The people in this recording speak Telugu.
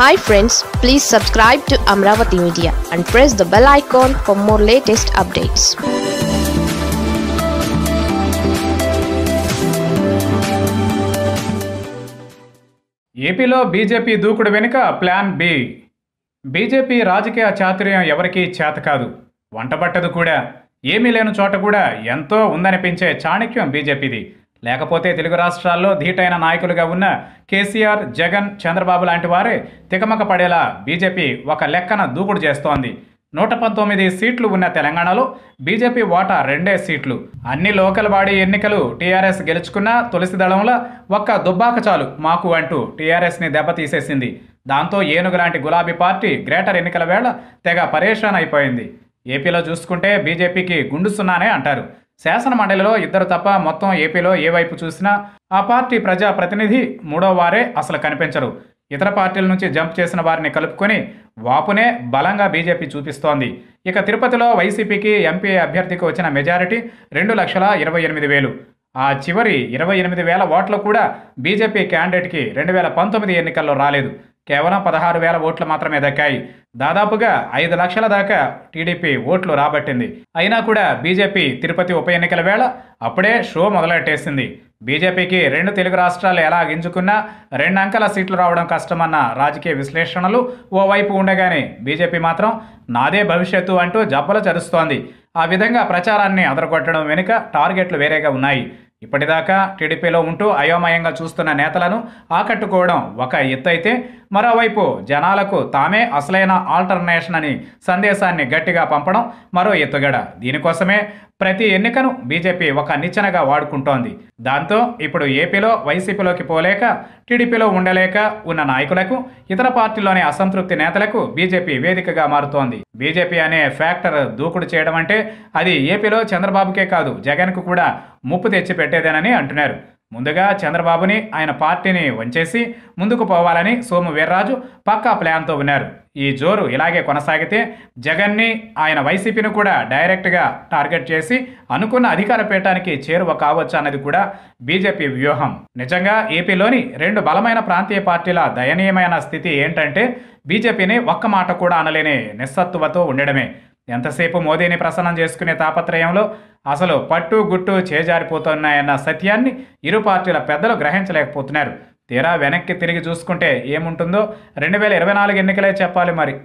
hi friends please subscribe to Amaravati media and press the bell icon for more latest updates ఏపీలో బీజేపీ దూకుడు వెనుక ప్లాన్ బి బీజేపీ రాజకీయ చాతుర్యం ఎవరికీ చేత కాదు వంటబట్టదు కూడా ఏమీ లేని చోట కూడా ఎంతో ఉందనిపించే చాణక్యం బీజేపీది లేకపోతే తెలుగు రాష్ట్రాల్లో ధీటైన నాయకులుగా ఉన్న కేసీఆర్ జగన్ చంద్రబాబు లాంటి వారే తికమక పడేలా బీజేపీ ఒక లెక్కన దూకుడు చేస్తోంది నూట పంతొమ్మిది సీట్లు ఉన్న తెలంగాణలో బీజేపీ ఓటా రెండే సీట్లు అన్ని లోకల్ బాడీ ఎన్నికలు టీఆర్ఎస్ గెలుచుకున్న తులసి దళంలో ఒక్క దుబ్బాక చాలు మాకు అంటూ టీఆర్ఎస్ని దెబ్బతీసేసింది దాంతో ఏనుగు లాంటి గులాబీ పార్టీ గ్రేటర్ ఎన్నికల వేళ తెగ పరేషాన్ అయిపోయింది ఏపీలో చూసుకుంటే బీజేపీకి గుండు సున్నానే అంటారు శాసనమండలిలో ఇద్దరు తప్ప మొత్తం ఏపీలో ఏ వైపు చూసినా ఆ పార్టీ ప్రజా ప్రతినిధి మూడో వారే అసలు కనిపించరు ఇతర పార్టీల నుంచి జంప్ చేసిన వారిని కలుపుకొని వాపునే బలంగా బీజేపీ చూపిస్తోంది ఇక తిరుపతిలో వైసీపీకి ఎంపీ అభ్యర్థికి వచ్చిన మెజారిటీ రెండు లక్షల ఇరవై ఎనిమిది వేలు ఆ చివరి ఇరవై ఎనిమిది వేల ఓట్లు కూడా బీజేపీ క్యాండిడేట్కి రెండు వేల పంతొమ్మిది ఎన్నికల్లో రాలేదు కేవలం పదహారు వేల ఓట్లు మాత్రమే దక్కాయి దాదాపుగా ఐదు లక్షల దాకా టీడీపీ ఓట్లు రాబట్టింది అయినా కూడా బీజేపీ తిరుపతి ఉప ఎన్నికల వేళ అప్పుడే షో మొదలెట్టేసింది బీజేపీకి రెండు తెలుగు రాష్ట్రాలు ఎలా గింజుకున్నా రెండు అంకెల సీట్లు రావడం కష్టమన్న రాజకీయ విశ్లేషణలు ఓవైపు ఉండగానే బీజేపీ మాత్రం నాదే భవిష్యత్తు అంటూ జబ్బలు చరుస్తోంది ఆ విధంగా ప్రచారాన్ని అదరగొట్టడం వెనుక టార్గెట్లు వేరేగా ఉన్నాయి ఇప్పటిదాకా టీడీపీలో ఉంటూ అయోమయంగా చూస్తున్న నేతలను ఆకట్టుకోవడం ఒక ఎత్తు అయితే మరోవైపు జనాలకు తామే అసలైన ఆల్టర్నేషన్ అని సందేశాన్ని గట్టిగా పంపడం మరో ఎత్తుగడ దీనికోసమే ప్రతి ఎన్నికను బీజేపీ ఒక నిచ్చెనగా వాడుకుంటోంది దాంతో ఇప్పుడు ఏపీలో వైసీపీలోకి పోలేక టీడీపీలో ఉండలేక ఉన్న నాయకులకు ఇతర పార్టీలోని అసంతృప్తి నేతలకు బీజేపీ వేదికగా మారుతోంది బీజేపీ అనే ఫ్యాక్టర్ దూకుడు చేయడం అంటే అది ఏపీలో చంద్రబాబుకే కాదు జగన్కు కూడా ముప్పు తెచ్చి పెట్టేదేనని అంటున్నారు ముందుగా చంద్రబాబుని ఆయన పార్టీని వంచేసి ముందుకు పోవాలని సోము వీర్రాజు పక్కా ప్లాన్తో ఉన్నారు ఈ జోరు ఇలాగే కొనసాగితే జగన్ని ఆయన వైసీపీని కూడా డైరెక్ట్గా టార్గెట్ చేసి అనుకున్న అధికార పీఠానికి చేరువ కావచ్చు అన్నది కూడా బీజేపీ వ్యూహం నిజంగా ఏపీలోని రెండు బలమైన ప్రాంతీయ పార్టీల దయనీయమైన స్థితి ఏంటంటే బీజేపీని ఒక్క మాట కూడా అనలేని నిస్సత్తువతో ఉండడమే ఎంతసేపు మోదీని ప్రసన్నం చేసుకునే తాపత్రయంలో అసలు పట్టు గుట్టు చేజారిపోతున్నాయన్న సత్యాన్ని ఇరు పార్టీల పెద్దలు గ్రహించలేకపోతున్నారు తీరా వెనక్కి తిరిగి చూసుకుంటే ఏముంటుందో రెండు వేల ఇరవై నాలుగు ఎన్నికలే చెప్పాలి మరి